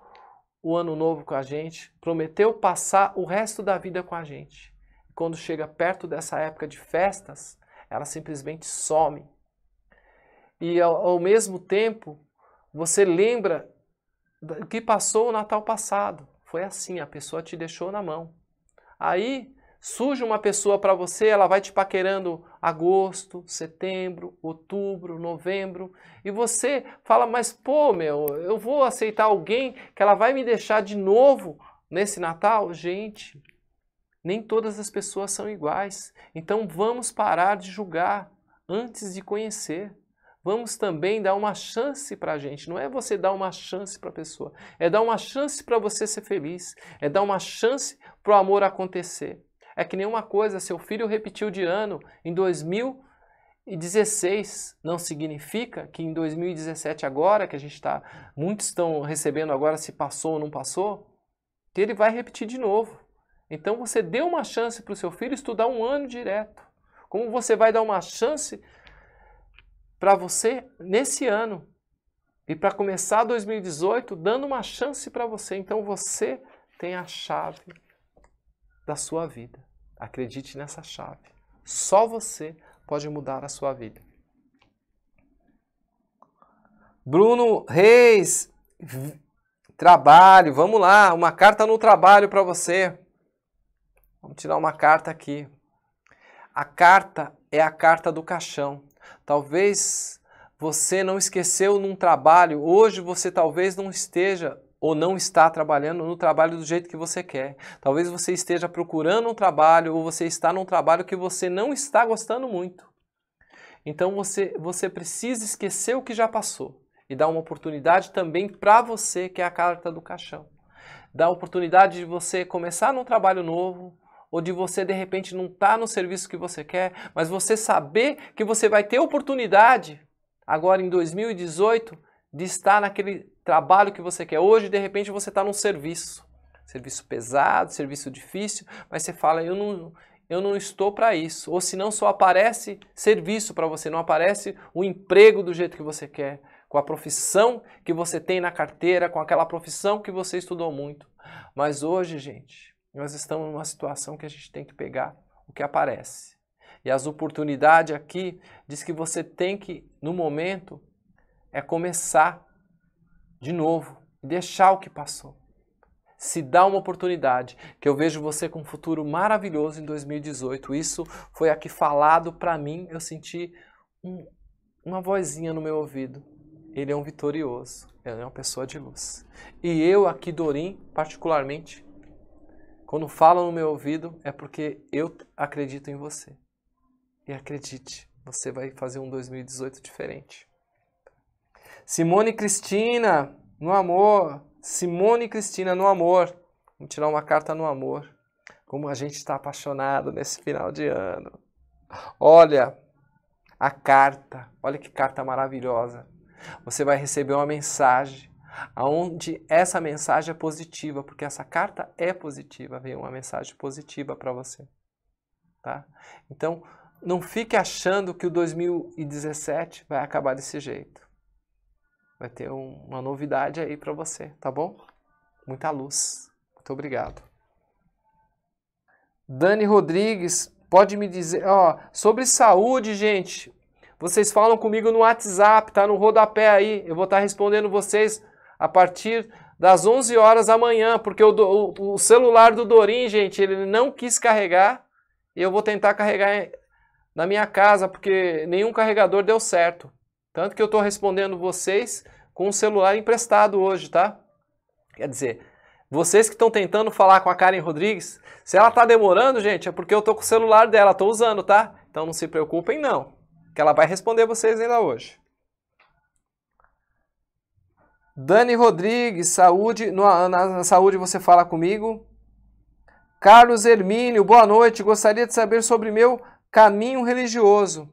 o Ano Novo com a gente, prometeu passar o resto da vida com a gente quando chega perto dessa época de festas, ela simplesmente some. E ao, ao mesmo tempo, você lembra que passou o Natal passado. Foi assim, a pessoa te deixou na mão. Aí surge uma pessoa para você, ela vai te paquerando agosto, setembro, outubro, novembro, e você fala: "Mas pô, meu, eu vou aceitar alguém que ela vai me deixar de novo nesse Natal?" Gente, nem todas as pessoas são iguais. Então vamos parar de julgar antes de conhecer. Vamos também dar uma chance para a gente. Não é você dar uma chance para a pessoa, é dar uma chance para você ser feliz, é dar uma chance para o amor acontecer. É que nenhuma coisa, seu filho repetiu de ano em 2016, não significa que em 2017, agora que a gente está, muitos estão recebendo agora se passou ou não passou, que ele vai repetir de novo. Então você deu uma chance para o seu filho estudar um ano direto. Como você vai dar uma chance para você nesse ano e para começar 2018 dando uma chance para você. Então você tem a chave da sua vida. Acredite nessa chave. Só você pode mudar a sua vida. Bruno Reis, trabalho, vamos lá, uma carta no trabalho para você. Vamos tirar uma carta aqui. A carta é a carta do caixão. Talvez você não esqueceu num trabalho, hoje você talvez não esteja ou não está trabalhando no trabalho do jeito que você quer. Talvez você esteja procurando um trabalho ou você está num trabalho que você não está gostando muito. Então você, você precisa esquecer o que já passou e dar uma oportunidade também para você, que é a carta do caixão. Dá a oportunidade de você começar num trabalho novo, ou de você de repente não estar tá no serviço que você quer, mas você saber que você vai ter oportunidade agora em 2018 de estar naquele trabalho que você quer. Hoje, de repente, você está num serviço, serviço pesado, serviço difícil, mas você fala, eu não, eu não estou para isso. Ou se não, só aparece serviço para você, não aparece o emprego do jeito que você quer, com a profissão que você tem na carteira, com aquela profissão que você estudou muito. Mas hoje, gente, nós estamos numa situação que a gente tem que pegar o que aparece. E as oportunidades aqui diz que você tem que, no momento, é começar de novo, deixar o que passou. Se dá uma oportunidade, que eu vejo você com um futuro maravilhoso em 2018. Isso foi aqui falado para mim, eu senti um, uma vozinha no meu ouvido. Ele é um vitorioso, ele é uma pessoa de luz. E eu aqui, Dorim, particularmente, quando falam no meu ouvido, é porque eu acredito em você. E acredite, você vai fazer um 2018 diferente. Simone Cristina, no amor. Simone Cristina, no amor. Vamos tirar uma carta no amor. Como a gente está apaixonado nesse final de ano. Olha a carta, olha que carta maravilhosa. Você vai receber uma mensagem aonde essa mensagem é positiva, porque essa carta é positiva, veio uma mensagem positiva para você, tá? Então, não fique achando que o 2017 vai acabar desse jeito. Vai ter um, uma novidade aí para você, tá bom? Muita luz. Muito obrigado. Dani Rodrigues, pode me dizer, ó, sobre saúde, gente. Vocês falam comigo no WhatsApp, tá no rodapé aí. Eu vou estar tá respondendo vocês a partir das 11 horas da manhã, porque o, o, o celular do Dorim, gente, ele não quis carregar e eu vou tentar carregar na minha casa, porque nenhum carregador deu certo. Tanto que eu estou respondendo vocês com o celular emprestado hoje, tá? Quer dizer, vocês que estão tentando falar com a Karen Rodrigues, se ela está demorando, gente, é porque eu estou com o celular dela, estou usando, tá? Então não se preocupem não, que ela vai responder vocês ainda hoje. Dani Rodrigues, saúde. No, na, na saúde você fala comigo. Carlos Hermínio, boa noite. Gostaria de saber sobre meu caminho religioso.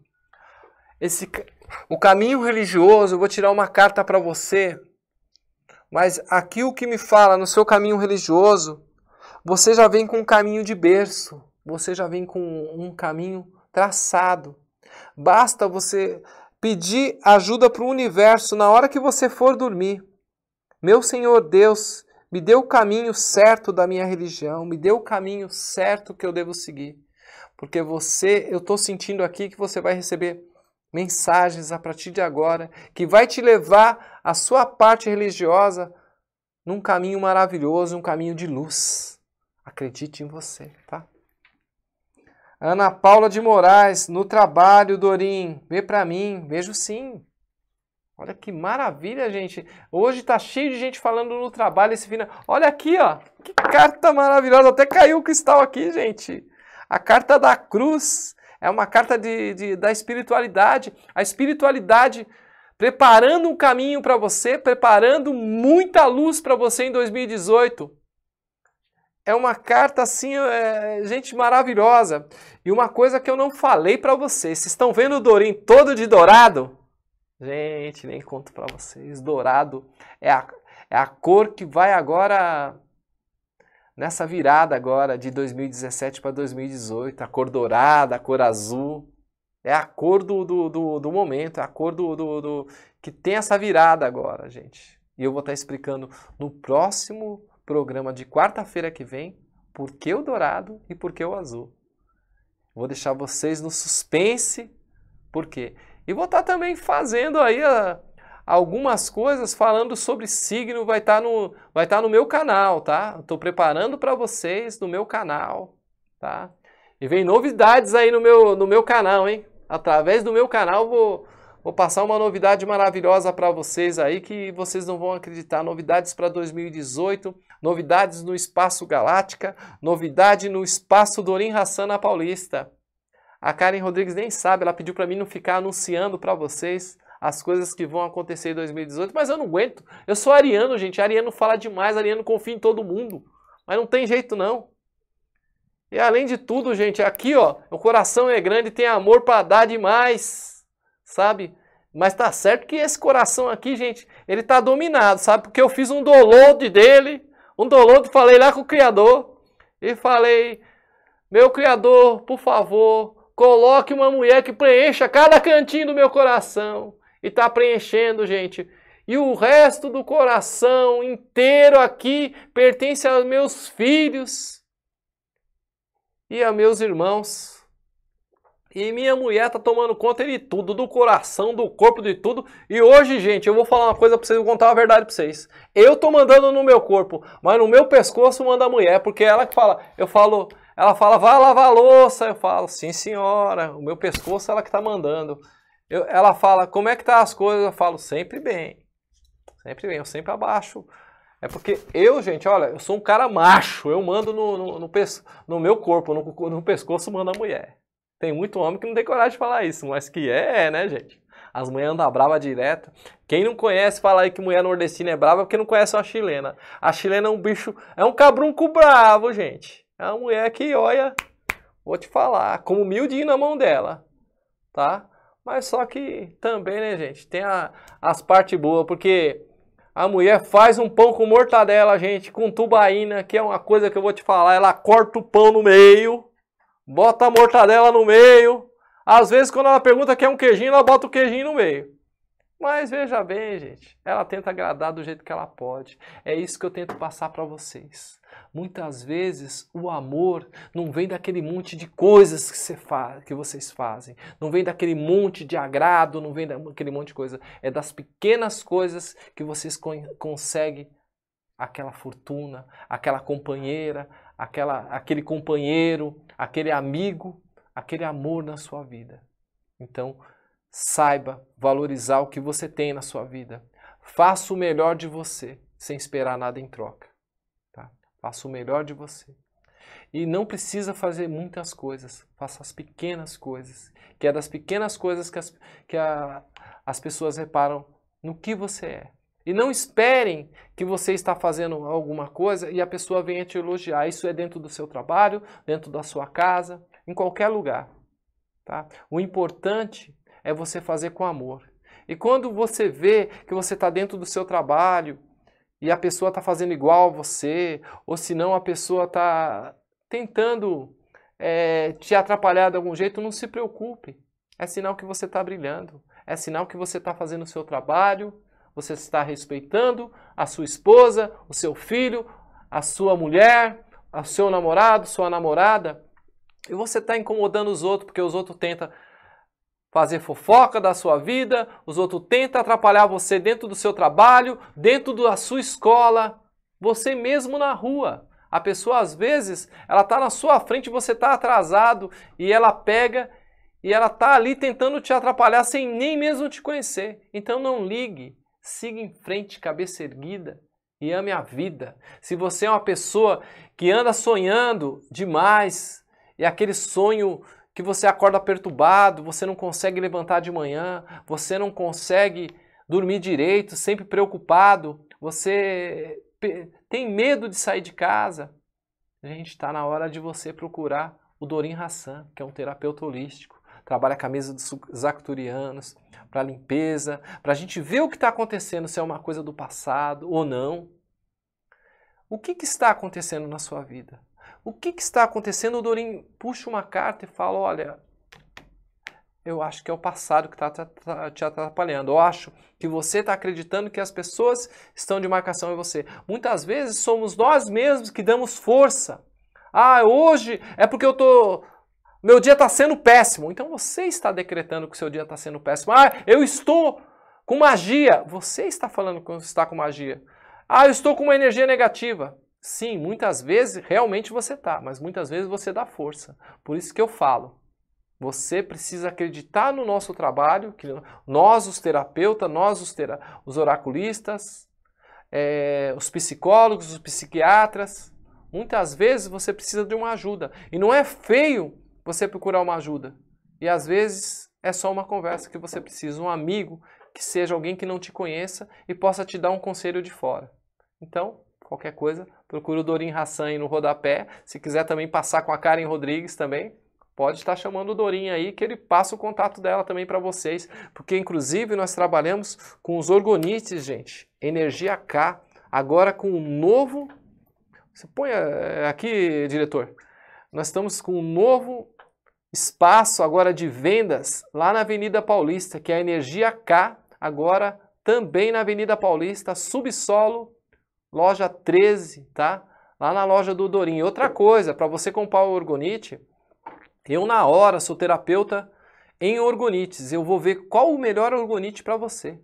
Esse, o caminho religioso, eu vou tirar uma carta para você. Mas aqui o que me fala no seu caminho religioso, você já vem com um caminho de berço, você já vem com um caminho traçado. Basta você pedir ajuda para o universo na hora que você for dormir. Meu Senhor Deus, me dê o caminho certo da minha religião, me dê o caminho certo que eu devo seguir. Porque você, eu estou sentindo aqui que você vai receber mensagens a partir de agora que vai te levar a sua parte religiosa num caminho maravilhoso, um caminho de luz. Acredite em você, tá? Ana Paula de Moraes, no trabalho, Dorim, vê para mim, vejo sim. Olha que maravilha, gente. Hoje tá cheio de gente falando no trabalho esse final. Olha aqui, ó. Que carta maravilhosa. Até caiu o cristal aqui, gente. A carta da cruz. É uma carta de, de da espiritualidade. A espiritualidade preparando um caminho para você, preparando muita luz para você em 2018. É uma carta assim, é, gente maravilhosa. E uma coisa que eu não falei para vocês, vocês estão vendo o Dorim todo de dourado? Gente, nem conto para vocês. Dourado é a, é a cor que vai agora nessa virada agora de 2017 para 2018, a cor dourada, a cor azul, é a cor do, do, do, do momento, é a cor do, do, do, que tem essa virada agora, gente. E eu vou estar tá explicando no próximo programa de quarta-feira que vem por que o dourado e por que o azul. Vou deixar vocês no suspense, por quê? E vou estar tá também fazendo aí a, ah, algumas coisas falando sobre signo, vai estar tá no, vai estar tá no meu canal, tá? Estou preparando para vocês no meu canal, tá? E vem novidades aí no meu, no meu canal, hein? Através do meu canal vou, vou passar uma novidade maravilhosa para vocês aí que vocês não vão acreditar. Novidades para 2018, novidades no Espaço Galáctica, novidade no Espaço Dorim na Paulista. A Karen Rodrigues nem sabe, ela pediu para mim não ficar anunciando para vocês as coisas que vão acontecer em 2018, mas eu não aguento. Eu sou ariano, gente. Ariano fala demais, ariano confia em todo mundo. Mas não tem jeito não. E além de tudo, gente, aqui, ó, o coração é grande, tem amor para dar demais. Sabe? Mas tá certo que esse coração aqui, gente, ele tá dominado, sabe? Porque eu fiz um download dele, um download, falei lá com o criador e falei: "Meu criador, por favor, Coloque uma mulher que preencha cada cantinho do meu coração. E está preenchendo, gente. E o resto do coração inteiro aqui pertence aos meus filhos e a meus irmãos. E minha mulher tá tomando conta de tudo, do coração, do corpo, de tudo. E hoje, gente, eu vou falar uma coisa para vocês, vou contar a verdade para vocês. Eu tô mandando no meu corpo, mas no meu pescoço manda a mulher, porque é ela que fala. Eu falo, ela fala, vai lavar a louça. Eu falo, sim senhora, o meu pescoço é ela que está mandando. Eu, ela fala, como é que tá as coisas? Eu falo, sempre bem. Sempre bem, eu sempre abaixo. É porque eu, gente, olha, eu sou um cara macho. Eu mando no, no, no, no meu corpo, no, no pescoço manda a mulher. Tem muito homem que não tem coragem de falar isso, mas que é, é né, gente? As mulheres andam brava direto. Quem não conhece, fala aí que mulher nordestina é brava porque não conhece uma chilena. A chilena é um bicho, é um cabrunco bravo, gente. É uma mulher que, olha, vou te falar, com humildinho na mão dela, tá? Mas só que também, né, gente, tem a, as partes boas, porque a mulher faz um pão com mortadela, gente, com tubaína, que é uma coisa que eu vou te falar, ela corta o pão no meio, bota a mortadela no meio. Às vezes, quando ela pergunta que é um queijinho, ela bota o queijinho no meio. Mas veja bem, gente, ela tenta agradar do jeito que ela pode. É isso que eu tento passar para vocês. Muitas vezes o amor não vem daquele monte de coisas que, você faz, que vocês fazem, não vem daquele monte de agrado, não vem daquele monte de coisa. É das pequenas coisas que vocês con conseguem aquela fortuna, aquela companheira, aquela, aquele companheiro, aquele amigo, aquele amor na sua vida. Então, Saiba valorizar o que você tem na sua vida. Faça o melhor de você, sem esperar nada em troca. Tá? Faça o melhor de você. E não precisa fazer muitas coisas, faça as pequenas coisas, que é das pequenas coisas que as, que a, as pessoas reparam no que você é. E não esperem que você está fazendo alguma coisa e a pessoa venha te elogiar. Isso é dentro do seu trabalho, dentro da sua casa, em qualquer lugar. Tá? O importante é você fazer com amor. E quando você vê que você está dentro do seu trabalho e a pessoa está fazendo igual a você, ou se não a pessoa está tentando é, te atrapalhar de algum jeito, não se preocupe. É sinal que você está brilhando, é sinal que você está fazendo o seu trabalho, você está respeitando a sua esposa, o seu filho, a sua mulher, o seu namorado, sua namorada. E você está incomodando os outros, porque os outros tentam fazer fofoca da sua vida, os outros tentam atrapalhar você dentro do seu trabalho, dentro da sua escola, você mesmo na rua. A pessoa às vezes, ela tá na sua frente, você tá atrasado e ela pega e ela tá ali tentando te atrapalhar sem nem mesmo te conhecer. Então não ligue, siga em frente, cabeça erguida e ame a vida. Se você é uma pessoa que anda sonhando demais, e aquele sonho que você acorda perturbado, você não consegue levantar de manhã, você não consegue dormir direito, sempre preocupado, você tem medo de sair de casa. A gente está na hora de você procurar o Dorim Hassan, que é um terapeuta holístico, trabalha com a mesa dos acturianos, para limpeza, para a gente ver o que está acontecendo, se é uma coisa do passado ou não. O que, que está acontecendo na sua vida? O que, que está acontecendo? O Dorim puxa uma carta e fala: Olha, eu acho que é o passado que está te atrapalhando. Eu acho que você está acreditando que as pessoas estão de marcação em você. Muitas vezes somos nós mesmos que damos força. Ah, hoje é porque eu tô meu dia está sendo péssimo. Então você está decretando que o seu dia está sendo péssimo. Ah, eu estou com magia. Você está falando que está com magia. Ah, eu estou com uma energia negativa. Sim, muitas vezes realmente você tá, mas muitas vezes você dá força. Por isso que eu falo. Você precisa acreditar no nosso trabalho, que nós os terapeutas, nós os, tera os oraculistas, é, os psicólogos, os psiquiatras, muitas vezes você precisa de uma ajuda. E não é feio você procurar uma ajuda. E às vezes é só uma conversa que você precisa, um amigo que seja alguém que não te conheça e possa te dar um conselho de fora. Então, qualquer coisa, procura o Dorim Hassan no rodapé. Se quiser também passar com a Karen Rodrigues também, pode estar chamando o Dorim aí, que ele passa o contato dela também para vocês, porque inclusive nós trabalhamos com os orgonites, gente, energia K, agora com um novo, você põe eh, aqui, diretor, nós estamos com um novo espaço agora de vendas lá na Avenida Paulista, que é a energia K, agora também na Avenida Paulista, subsolo, loja 13, tá? Lá na loja do Dorim. Outra coisa, para você comprar o Orgonite, eu na hora sou terapeuta em orgonites. Eu vou ver qual o melhor orgonite para você.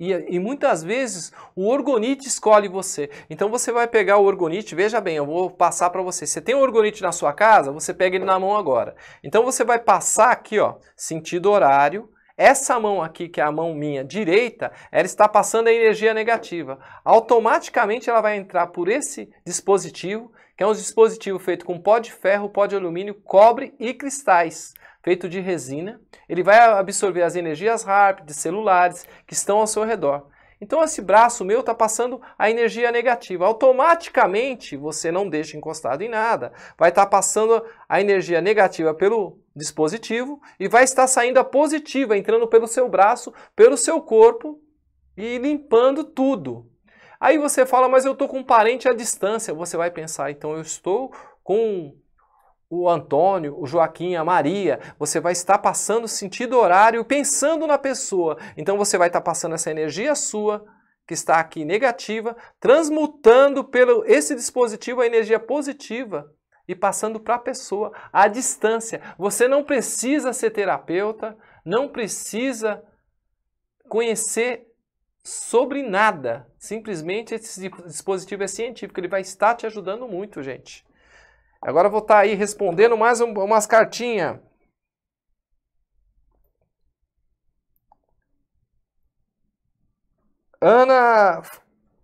E, e, muitas vezes o orgonite escolhe você. Então você vai pegar o orgonite, veja bem, eu vou passar para você. Você tem um orgonite na sua casa? Você pega ele na mão agora. Então você vai passar aqui, ó, sentido horário, essa mão aqui, que é a mão minha direita, ela está passando a energia negativa. Automaticamente ela vai entrar por esse dispositivo, que é um dispositivo feito com pó de ferro, pó de alumínio, cobre e cristais, feito de resina. Ele vai absorver as energias rápidas de celulares que estão ao seu redor. Então esse braço meu está passando a energia negativa. Automaticamente você não deixa encostado em nada. Vai estar tá passando a energia negativa pelo dispositivo e vai estar saindo a positiva, entrando pelo seu braço, pelo seu corpo e limpando tudo. Aí você fala, mas eu estou com um parente à distância. Você vai pensar, então eu estou com o Antônio, o Joaquim, a Maria, você vai estar passando sentido horário pensando na pessoa. Então você vai estar passando essa energia sua que está aqui negativa, transmutando pelo esse dispositivo a energia positiva e passando para a pessoa à distância. Você não precisa ser terapeuta, não precisa conhecer sobre nada. Simplesmente esse dispositivo é científico, ele vai estar te ajudando muito, gente. Agora vou estar tá aí respondendo mais um, umas cartinhas. Ana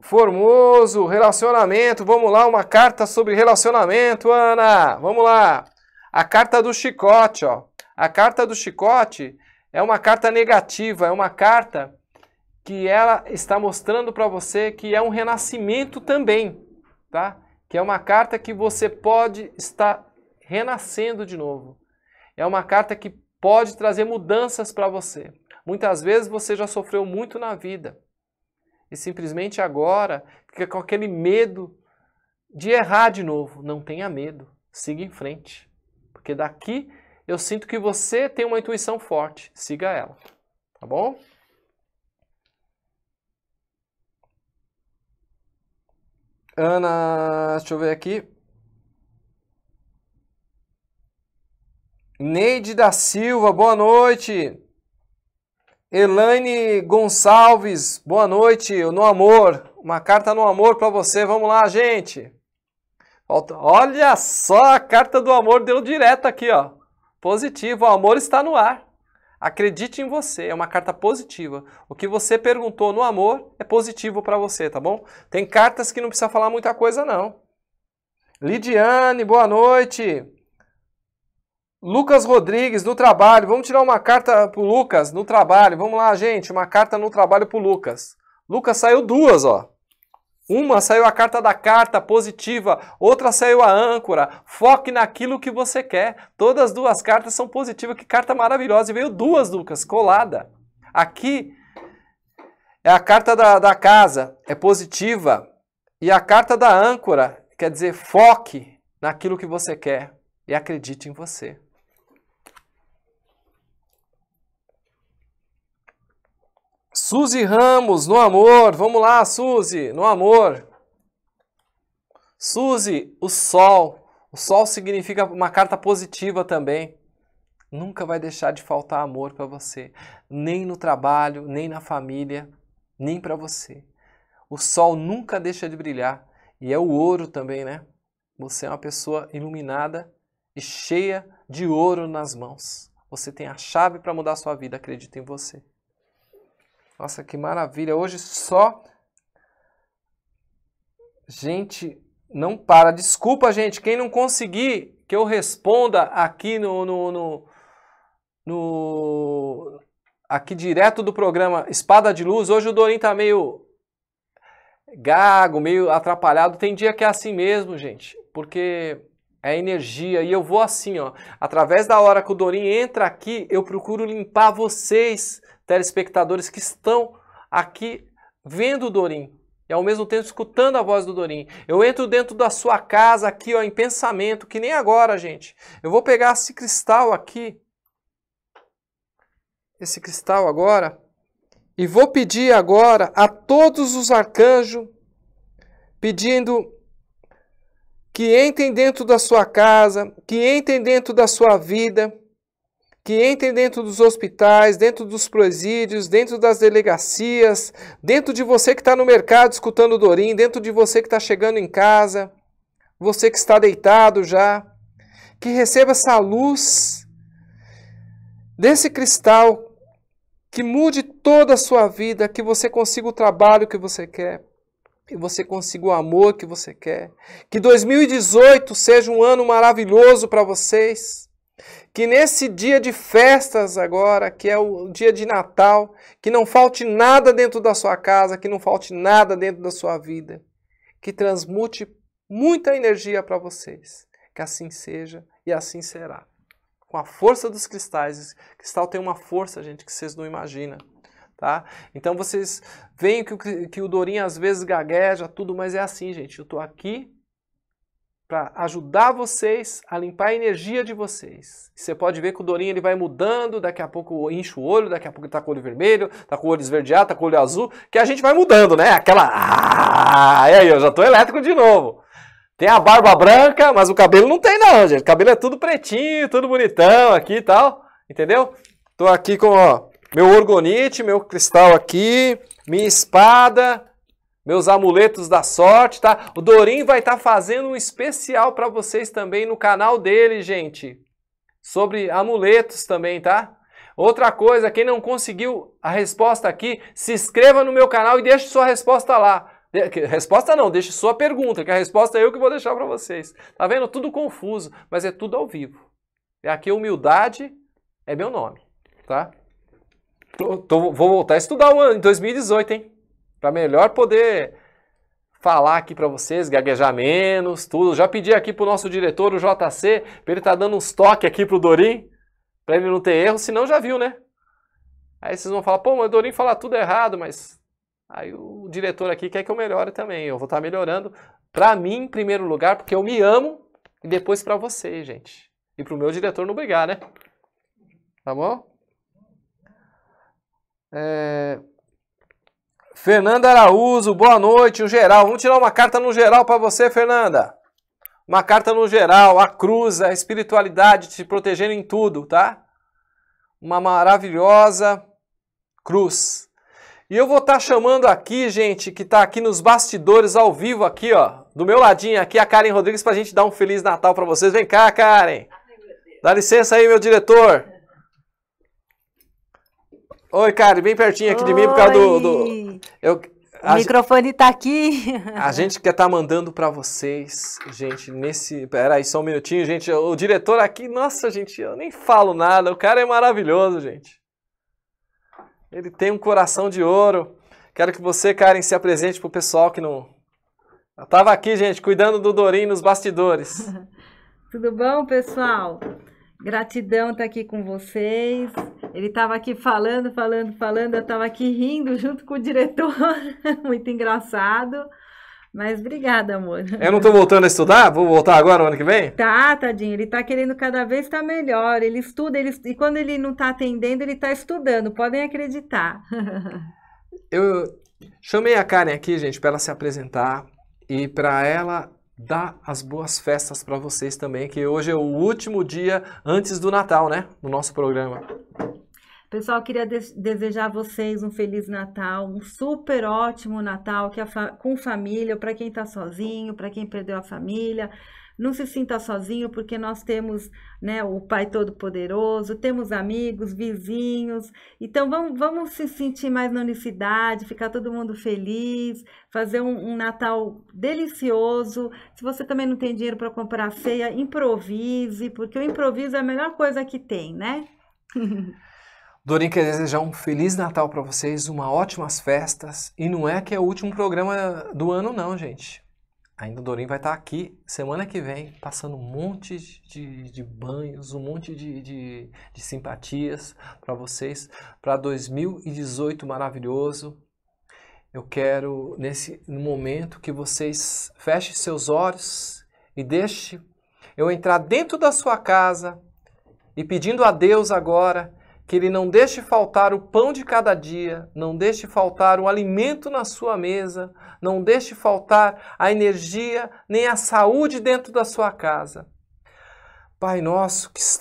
Formoso, relacionamento. Vamos lá, uma carta sobre relacionamento, Ana. Vamos lá. A carta do chicote, ó. A carta do chicote é uma carta negativa, é uma carta que ela está mostrando para você que é um renascimento também, tá? que é uma carta que você pode estar renascendo de novo. É uma carta que pode trazer mudanças para você. Muitas vezes você já sofreu muito na vida e simplesmente agora fica com aquele medo de errar de novo. Não tenha medo, siga em frente, porque daqui eu sinto que você tem uma intuição forte, siga ela, tá bom? Ana, deixa eu ver aqui. Neide da Silva, boa noite. Elaine Gonçalves, boa noite. No amor, uma carta no amor para você. Vamos lá, gente. Olha só, a carta do amor deu direto aqui, ó. Positivo, o amor está no ar. Acredite em você, é uma carta positiva. O que você perguntou no amor é positivo para você, tá bom? Tem cartas que não precisa falar muita coisa, não. Lidiane, boa noite. Lucas Rodrigues, no trabalho. Vamos tirar uma carta pro Lucas, no trabalho. Vamos lá, gente, uma carta no trabalho pro Lucas. Lucas saiu duas, ó. Uma saiu a carta da carta positiva, outra saiu a âncora. Foque naquilo que você quer. Todas as duas cartas são positivas. Que carta maravilhosa! E veio duas, Lucas, colada. Aqui é a carta da, da casa, é positiva. E a carta da âncora, quer dizer, foque naquilo que você quer e acredite em você. Suzy Ramos, no amor. Vamos lá, Suzy, no amor. Suzy, o sol. O sol significa uma carta positiva também. Nunca vai deixar de faltar amor para você, nem no trabalho, nem na família, nem para você. O sol nunca deixa de brilhar e é o ouro também, né? Você é uma pessoa iluminada e cheia de ouro nas mãos. Você tem a chave para mudar a sua vida, acredita em você. Nossa, que maravilha! Hoje só gente não para. Desculpa, gente, quem não conseguir que eu responda aqui no, no, no, no aqui direto do programa Espada de Luz. Hoje o Dorim tá meio gago, meio atrapalhado. Tem dia que é assim mesmo, gente, porque é energia e eu vou assim, ó. Através da hora que o Dorim entra aqui, eu procuro limpar vocês telespectadores que estão aqui vendo o Dorim e ao mesmo tempo escutando a voz do Dorim. Eu entro dentro da sua casa aqui, ó, em pensamento, que nem agora, gente. Eu vou pegar esse cristal aqui, esse cristal agora, e vou pedir agora a todos os arcanjos, pedindo que entrem dentro da sua casa, que entrem dentro da sua vida, que entrem dentro dos hospitais, dentro dos presídios, dentro das delegacias, dentro de você que está no mercado escutando Dorim, dentro de você que está chegando em casa, você que está deitado já, que receba essa luz desse cristal, que mude toda a sua vida, que você consiga o trabalho que você quer, que você consiga o amor que você quer, que 2018 seja um ano maravilhoso para vocês que nesse dia de festas agora, que é o dia de Natal, que não falte nada dentro da sua casa, que não falte nada dentro da sua vida, que transmute muita energia para vocês. Que assim seja e assim será. Com a força dos cristais, cristal tem uma força, gente, que vocês não imaginam. Tá? Então vocês veem que o, que o Dorinho às vezes gagueja, tudo, mas é assim, gente. Eu estou aqui para ajudar vocês a limpar a energia de vocês. Você pode ver que o Dorinho ele vai mudando, daqui a pouco enche o olho, daqui a pouco ele tá com o olho vermelho, tá com o olho esverdeado, tá com o olho azul, que a gente vai mudando, né? Aquela. Ah, e aí, eu já tô elétrico de novo. Tem a barba branca, mas o cabelo não tem, não, gente. O cabelo é tudo pretinho, tudo bonitão aqui e tal. Entendeu? Tô aqui com ó, meu orgonite, meu cristal aqui, minha espada, meus amuletos da sorte, tá? O Dorim vai estar tá fazendo um especial para vocês também no canal dele, gente, sobre amuletos também, tá? Outra coisa, quem não conseguiu a resposta aqui, se inscreva no meu canal e deixe sua resposta lá. resposta não, deixe sua pergunta, que a resposta é eu que vou deixar para vocês. Tá vendo? Tudo confuso, mas é tudo ao vivo. E é aqui humildade é meu nome, tá? Tô, tô, vou voltar a estudar em 2018, hein? para melhor poder falar aqui para vocês, gaguejar menos, tudo. Já pedi aqui pro nosso diretor, o JC, para ele estar tá dando uns toques aqui pro Dorim, para ele não ter erro, senão já viu, né? Aí vocês vão falar, pô, o Dorim fala tudo errado, mas aí o diretor aqui quer que eu melhore também. Eu vou estar tá melhorando para mim em primeiro lugar, porque eu me amo, e depois para vocês, gente. E pro meu diretor não brigar, né? Tá bom? É... Fernanda Araújo, boa noite, o geral. Vamos tirar uma carta no geral para você, Fernanda. Uma carta no geral, a cruz, a espiritualidade te protegendo em tudo, tá? Uma maravilhosa cruz. E eu vou estar tá chamando aqui, gente, que está aqui nos bastidores ao vivo aqui, ó, do meu ladinho aqui a Karen Rodrigues para a gente dar um feliz Natal para vocês. Vem cá, Karen. Dá licença aí, meu diretor. Oi, Karen, bem pertinho aqui Oi. de mim por causa do. do... Eu, o microfone está aqui. A gente quer estar tá mandando para vocês, gente, nesse. Peraí, aí, só um minutinho, gente. O diretor aqui, nossa, gente, eu nem falo nada. O cara é maravilhoso, gente. Ele tem um coração de ouro. Quero que você, Karen, se apresente pro pessoal que não. Eu tava aqui, gente, cuidando do Dorim nos bastidores. <laughs> Tudo bom, pessoal? Gratidão estar tá aqui com vocês. Ele estava aqui falando, falando, falando, eu estava aqui rindo junto com o diretor, <laughs> muito engraçado. Mas obrigada, amor. Eu não estou voltando a estudar? Vou voltar agora, ano que vem? Tá, tadinho. Ele está querendo cada vez estar tá melhor. Ele estuda, ele... e quando ele não está atendendo, ele está estudando. Podem acreditar. <laughs> Eu chamei a Karen aqui, gente, para ela se apresentar e para ela dar as boas festas para vocês também, que hoje é o último dia antes do Natal, né? No nosso programa. Pessoal, queria de desejar a vocês um feliz Natal, um super ótimo Natal que fa com família, para quem está sozinho, para quem perdeu a família. Não se sinta sozinho, porque nós temos né, o Pai Todo-Poderoso, temos amigos, vizinhos. Então, vamos, vamos se sentir mais na unicidade, ficar todo mundo feliz, fazer um, um Natal delicioso. Se você também não tem dinheiro para comprar ceia, improvise, porque o improviso é a melhor coisa que tem, né? <laughs> Dorinha quer desejar um feliz Natal para vocês, uma ótimas festas. E não é que é o último programa do ano, não, gente. Ainda o Dorim vai estar tá aqui semana que vem, passando um monte de, de banhos, um monte de, de, de simpatias para vocês, para 2018 maravilhoso. Eu quero, nesse momento, que vocês fechem seus olhos e deixe eu entrar dentro da sua casa e pedindo a Deus agora que ele não deixe faltar o pão de cada dia, não deixe faltar o alimento na sua mesa, não deixe faltar a energia nem a saúde dentro da sua casa. Pai nosso que está